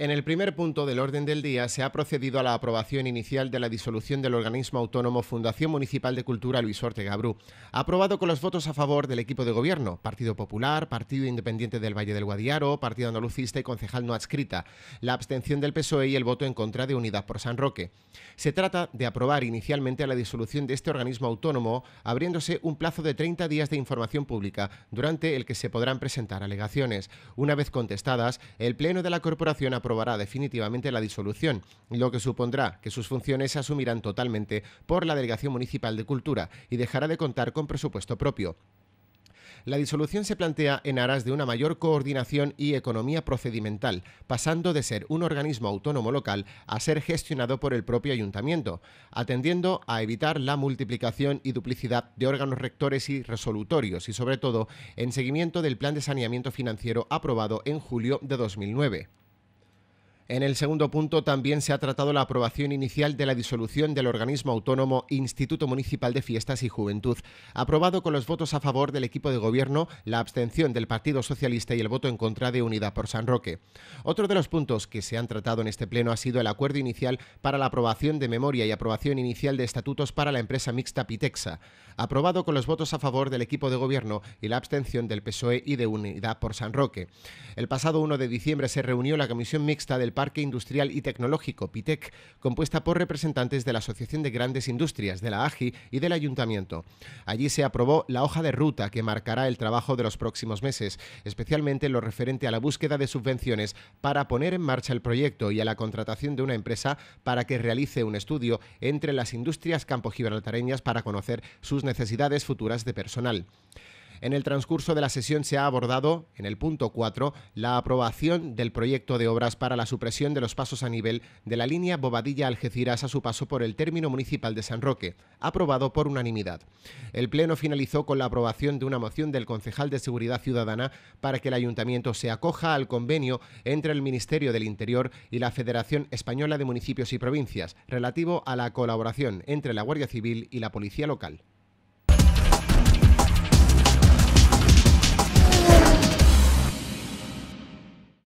En el primer punto del orden del día se ha procedido a la aprobación inicial de la disolución del organismo autónomo Fundación Municipal de Cultura Luis Ortega Bru, aprobado con los votos a favor del equipo de gobierno, Partido Popular, Partido Independiente del Valle del Guadiaro, Partido Andalucista y concejal no adscrita, la abstención del PSOE y el voto en contra de Unidad por San Roque. Se trata de aprobar inicialmente la disolución de este organismo autónomo, abriéndose un plazo de 30 días de información pública, durante el que se podrán presentar alegaciones. Una vez contestadas, el Pleno de la Corporación aprobó aprobará definitivamente la disolución, lo que supondrá que sus funciones se asumirán totalmente por la Delegación Municipal de Cultura y dejará de contar con presupuesto propio. La disolución se plantea en aras de una mayor coordinación y economía procedimental, pasando de ser un organismo autónomo local a ser gestionado por el propio ayuntamiento, atendiendo a evitar la multiplicación y duplicidad de órganos rectores y resolutorios y sobre todo en seguimiento del plan de saneamiento financiero aprobado en julio de 2009. En el segundo punto también se ha tratado la aprobación inicial de la disolución del organismo autónomo Instituto Municipal de Fiestas y Juventud, aprobado con los votos a favor del equipo de gobierno, la abstención del Partido Socialista y el voto en contra de Unidad por San Roque. Otro de los puntos que se han tratado en este pleno ha sido el acuerdo inicial para la aprobación de memoria y aprobación inicial de estatutos para la empresa mixta Pitexa, aprobado con los votos a favor del equipo de gobierno y la abstención del PSOE y de Unidad por San Roque. El pasado 1 de diciembre se reunió la comisión mixta del Parque Industrial y Tecnológico, PITEC, compuesta por representantes de la Asociación de Grandes Industrias, de la AGI y del Ayuntamiento. Allí se aprobó la hoja de ruta que marcará el trabajo de los próximos meses, especialmente lo referente a la búsqueda de subvenciones para poner en marcha el proyecto y a la contratación de una empresa para que realice un estudio entre las industrias campogibraltareñas para conocer sus necesidades futuras de personal. En el transcurso de la sesión se ha abordado, en el punto 4, la aprobación del proyecto de obras para la supresión de los pasos a nivel de la línea Bobadilla-Algeciras a su paso por el término municipal de San Roque, aprobado por unanimidad. El Pleno finalizó con la aprobación de una moción del concejal de Seguridad Ciudadana para que el Ayuntamiento se acoja al convenio entre el Ministerio del Interior y la Federación Española de Municipios y Provincias relativo a la colaboración entre la Guardia Civil y la Policía Local.